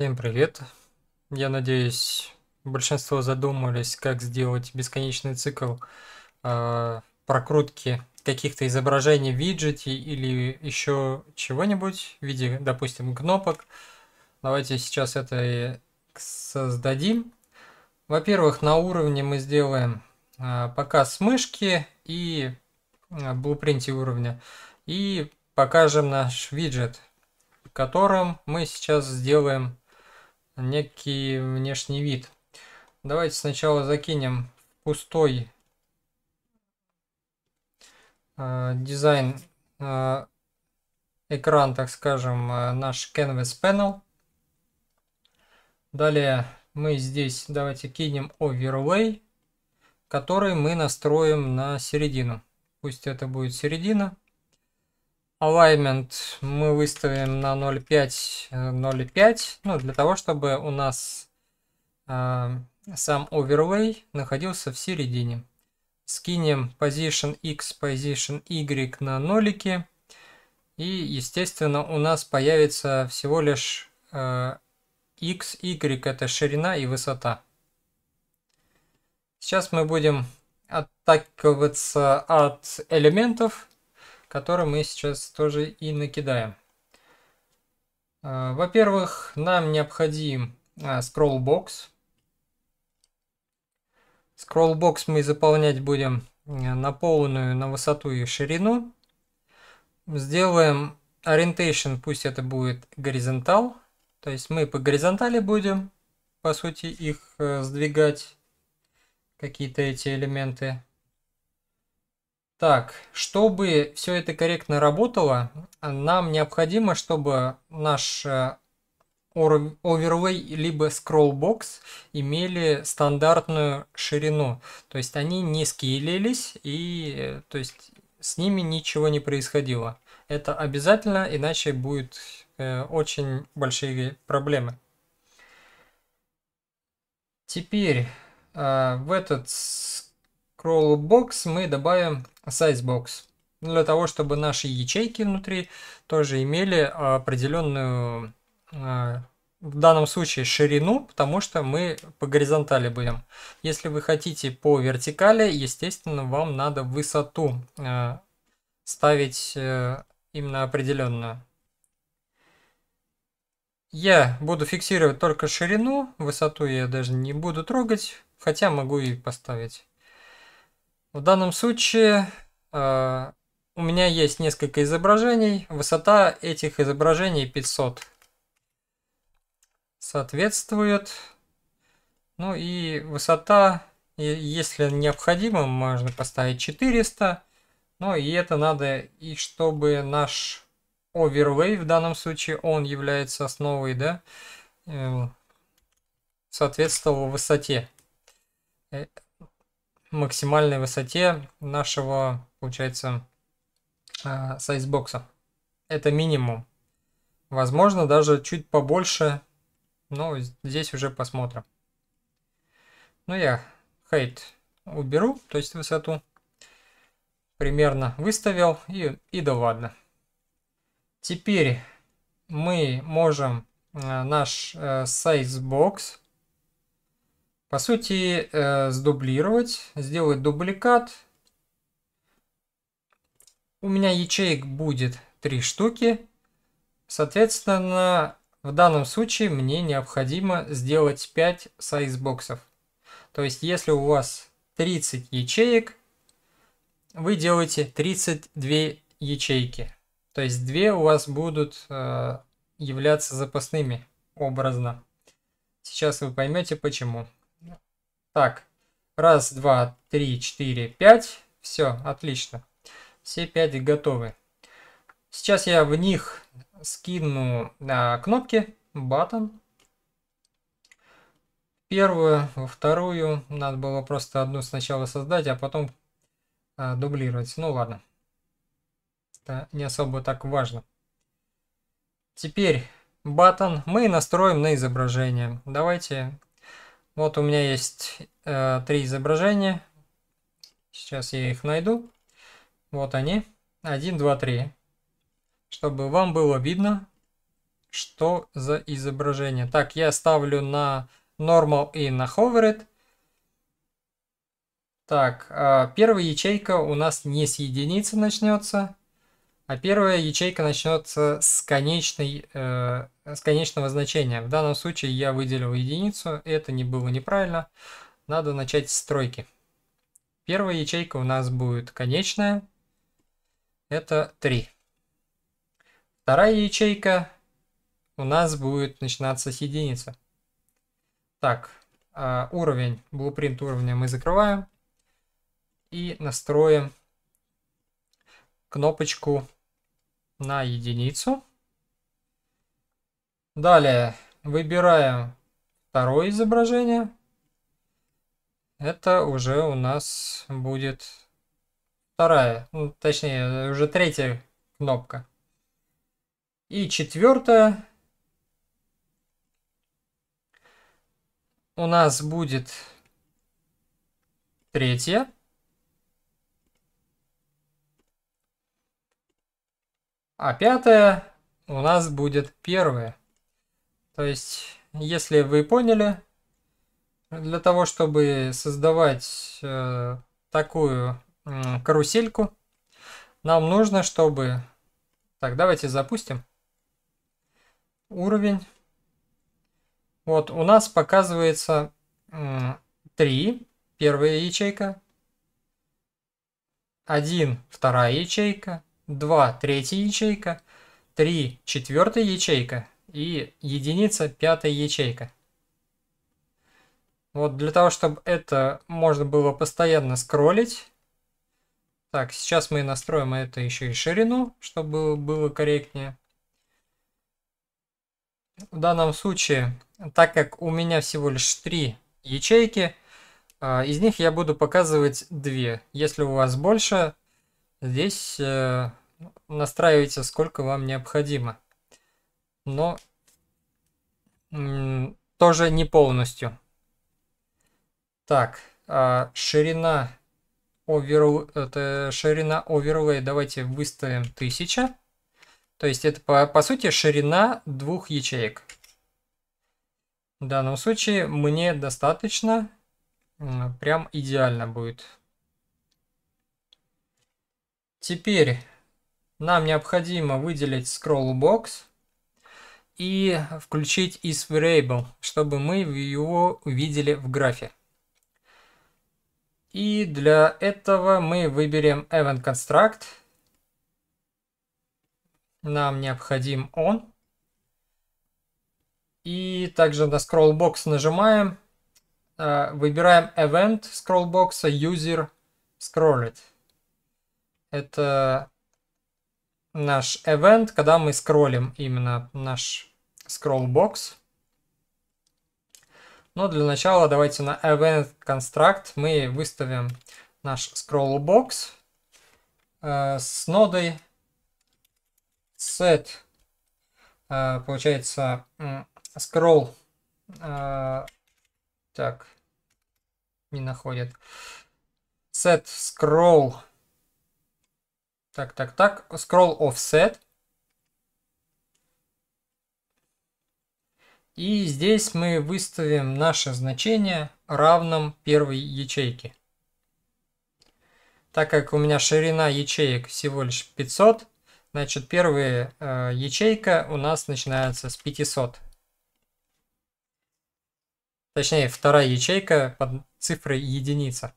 Всем привет! Я надеюсь, большинство задумались, как сделать бесконечный цикл э, прокрутки каких-то изображений в виджете или еще чего-нибудь в виде, допустим, кнопок. Давайте сейчас это и создадим. Во-первых, на уровне мы сделаем э, показ мышки и э, блупринте уровня. И покажем наш виджет, которым мы сейчас сделаем некий внешний вид. Давайте сначала закинем пустой э, дизайн э, экран, так скажем, э, наш Canvas Panel. Далее мы здесь давайте кинем overlay, который мы настроим на середину. Пусть это будет середина. Alignment мы выставим на 0.5, 0.5, ну, для того, чтобы у нас э, сам overlay находился в середине. Скинем position x, position y на нолики, и, естественно, у нас появится всего лишь э, x, y, это ширина и высота. Сейчас мы будем оттакиваться от элементов, который мы сейчас тоже и накидаем. Э, во-первых, нам необходим scrollbox. А, scrollbox мы заполнять будем э, на полную, на высоту и ширину. Сделаем orientation, пусть это будет горизонтал. То есть мы по горизонтали будем, по сути, их э, сдвигать, какие-то эти элементы. Так, чтобы все это корректно работало, нам необходимо, чтобы наш overlay э, либо scrollbox имели стандартную ширину. То есть они не скейлились и э, то есть с ними ничего не происходило. Это обязательно, иначе будут э, очень большие проблемы. Теперь э, в этот crawlbox мы добавим sizebox для того, чтобы наши ячейки внутри тоже имели а, определенную, а, в данном случае, ширину, потому что мы по горизонтали будем. Если вы хотите по вертикали, естественно, вам надо высоту а, ставить э, именно определенную. Я буду фиксировать только ширину, высоту я даже не буду трогать, хотя могу и поставить. В данном случае э, у меня есть несколько изображений. Высота этих изображений 500. Соответствует. Ну и высота, если необходимо, можно поставить 400. Ну и это надо, и чтобы наш overlay в данном случае, он является основой, да, эм, соответствовал высоте. Э, максимальной высоте нашего, получается, а, сайзбокса. Это минимум. Возможно, даже чуть побольше, но здесь уже посмотрим. Ну, я хейт уберу, то есть высоту. Примерно выставил, и, и да ладно. Теперь мы можем а, наш э, size по сути, э, сдублировать, сделать дубликат. У меня ячеек будет три штуки. Соответственно, в данном случае мне необходимо сделать 5 сайзбоксов. То есть, если у вас 30 ячеек, вы делаете 32 ячейки. То есть, 2 у вас будут э, являться запасными образно. Сейчас вы поймете почему. Так, раз, два, три, четыре, пять. Все, отлично. Все пять готовы. Сейчас я в них скину а, кнопки, Батон. Первую, во вторую. Надо было просто одну сначала создать, а потом а, дублировать. Ну ладно. Это не особо так важно. Теперь Батон мы настроим на изображение. Давайте вот у меня есть э, три изображения. Сейчас я их найду. Вот они. Один, два, три. Чтобы вам было видно, что за изображение. Так, я ставлю на Normal и на Hovered. Так, э, первая ячейка у нас не с единицы начнется. А первая ячейка начнется с, конечной, э, с конечного значения. В данном случае я выделил единицу, это не было неправильно. Надо начать с тройки. Первая ячейка у нас будет конечная, это 3. Вторая ячейка у нас будет начинаться с единицы. Так, э, уровень, blueprint уровня мы закрываем и настроим кнопочку на единицу. Далее выбираем второе изображение. Это уже у нас будет вторая, ну, точнее, уже третья кнопка. И четвертая у нас будет третья. А пятое у нас будет первое. То есть, если вы поняли, для того, чтобы создавать э, такую э, карусельку, нам нужно, чтобы... Так, давайте запустим. Уровень. Вот, у нас показывается э, 3, первая ячейка. 1, вторая ячейка. 2 третья ячейка, 3 четвертая ячейка и единица пятая ячейка. Вот для того, чтобы это можно было постоянно скроллить. Так, сейчас мы настроим это еще и ширину, чтобы было корректнее. В данном случае, так как у меня всего лишь 3 ячейки, а, из них я буду показывать 2. Если у вас больше, здесь э, настраивайте сколько вам необходимо. Но тоже не полностью. Так, а, ширина, овер, это ширина оверлей давайте выставим 1000. То есть это по, по сути ширина двух ячеек. В данном случае мне достаточно, прям идеально будет. Теперь нам необходимо выделить scrollbox и включить is variable, чтобы мы его увидели в графе. И для этого мы выберем event construct. Нам необходим он. И также на scrollbox нажимаем, а, выбираем event scrollbox а, user scrolled. Это наш event, когда мы скроллим именно наш scrollbox. Но для начала давайте на event construct мы выставим наш scrollbox э, с нодой set э, получается scroll э, так не находит set scroll так, так, так. Scroll offset. И здесь мы выставим наше значение равным первой ячейке. Так как у меня ширина ячеек всего лишь 500, значит первая э, ячейка у нас начинается с 500. Точнее, вторая ячейка под цифрой единица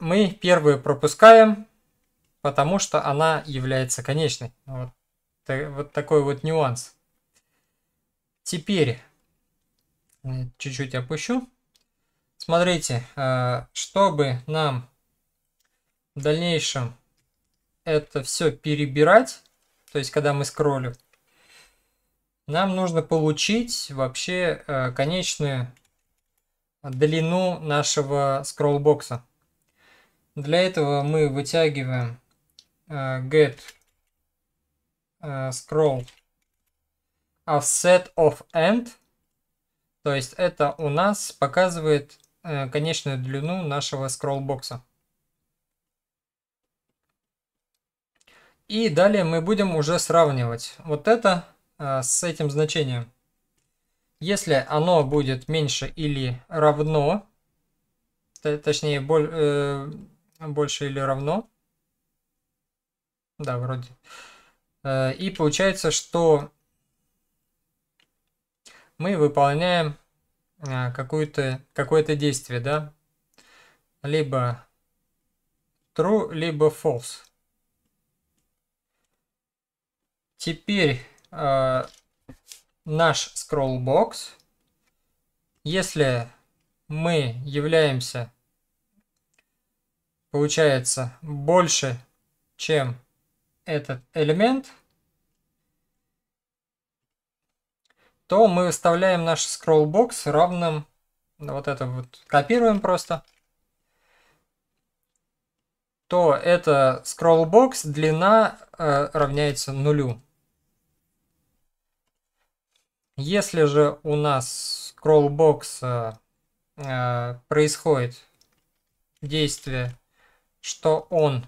мы первую пропускаем, потому что она является конечной. Ну, вот, вот такой вот нюанс. Теперь э, чуть-чуть опущу. Смотрите, э, чтобы нам в дальнейшем это все перебирать, то есть когда мы скроллим, нам нужно получить вообще э, конечную длину нашего скроллбокса. Для этого мы вытягиваем uh, get uh, scroll offset of end. То есть это у нас показывает uh, конечную длину нашего scroll бокса. И далее мы будем уже сравнивать вот это э, с этим значением. Если оно будет меньше или равно, точнее, боль, э, больше или равно. Да, вроде. Э, и получается, что мы выполняем э, какое-то какое -то действие, да? Либо true, либо false. Теперь э, наш scrollbox, если мы являемся получается больше, чем этот элемент, то мы выставляем наш скроллбокс равным вот это вот копируем просто, то это скроллбокс длина э, равняется нулю. Если же у нас скроллбокс э, э, происходит действие что он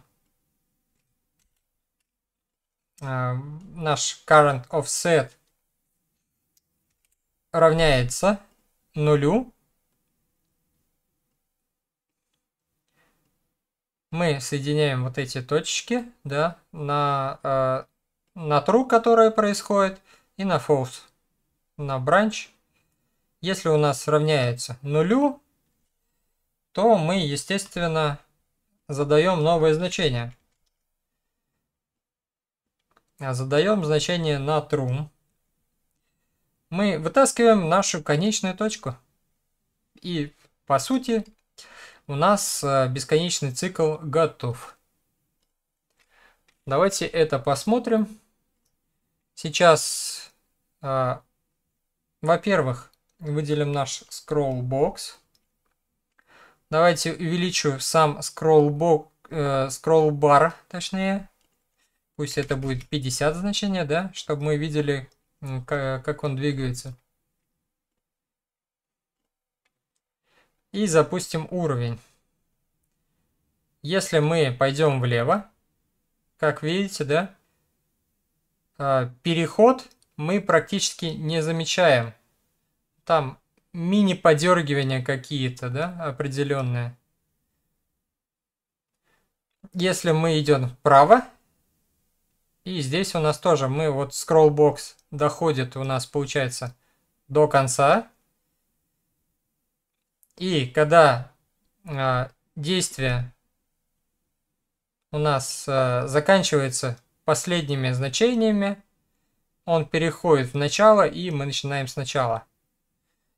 э, наш current offset равняется нулю. Мы соединяем вот эти точки, да, на, э, на true, которая происходит, и на false, на branch. Если у нас равняется нулю, то мы, естественно, задаем новое значение. А, задаем значение на true. Мы вытаскиваем нашу конечную точку. И по сути у нас а, бесконечный цикл готов. Давайте это посмотрим. Сейчас, а, во-первых, выделим наш scroll box. Давайте увеличу сам скролл скроллбок, э, скроллбар, точнее. Пусть это будет 50 значения, да, чтобы мы видели, как он двигается. И запустим уровень. Если мы пойдем влево, как видите, да, а, переход мы практически не замечаем. Там мини-подергивания какие-то, да, определенные. Если мы идем вправо, и здесь у нас тоже мы вот скроллбокс доходит у нас получается до конца. И когда э, действие у нас э, заканчивается последними значениями, он переходит в начало и мы начинаем сначала.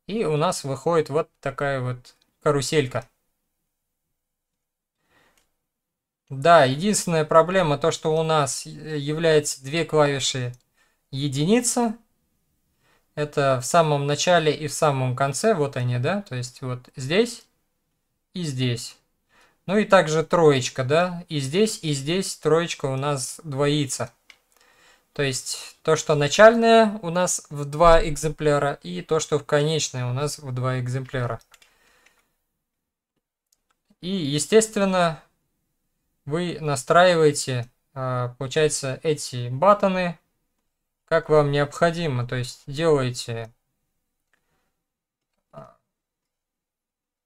И у нас выходит вот такая вот каруселька. Да, единственная проблема то, что у нас является две клавиши единица. Это в самом начале и в самом конце, вот они, да, то есть вот здесь и здесь. Ну и также троечка, да, и здесь, и здесь троечка у нас двоится. То есть то, что начальное у нас в два экземпляра и то, что в конечное у нас в два экземпляра. И, естественно, вы настраиваете, а, получается, эти батоны как вам необходимо. То есть делаете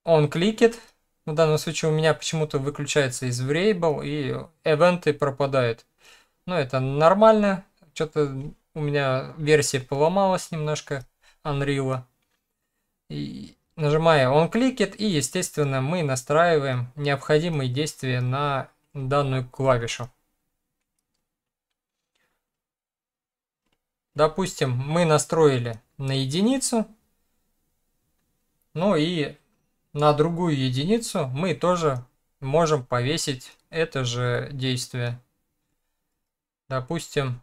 он кликет. В данном случае у меня почему-то выключается из variable и эвенты пропадают. Но ну, это нормально, что-то у меня версия поломалась немножко Unreal. И нажимая он кликит и естественно мы настраиваем необходимые действия на данную клавишу. Допустим, мы настроили на единицу, ну и на другую единицу мы тоже можем повесить это же действие. Допустим,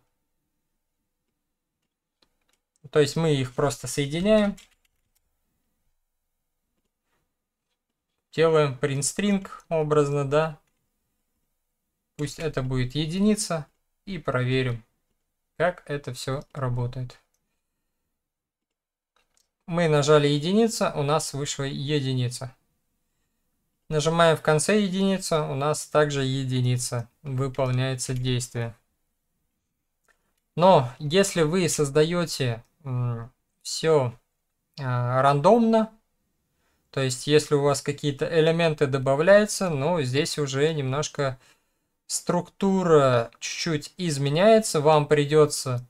то есть мы их просто соединяем. Делаем print string образно, да. Пусть это будет единица. И проверим, как это все работает. Мы нажали единица, у нас вышла единица. Нажимаем в конце единица, у нас также единица. Выполняется действие. Но если вы создаете все а, рандомно. То есть, если у вас какие-то элементы добавляются, ну, здесь уже немножко структура чуть-чуть изменяется. Вам придется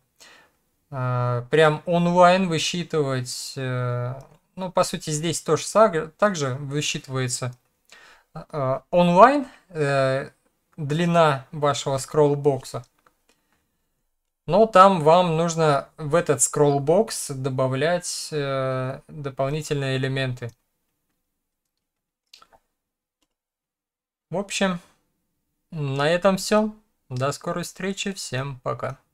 э, прям онлайн высчитывать. Э, ну, по сути, здесь тоже также высчитывается э, онлайн э, длина вашего скроллбокса. бокса но там вам нужно в этот скроллбокс добавлять э, дополнительные элементы. В общем, на этом все. До скорой встречи. Всем пока.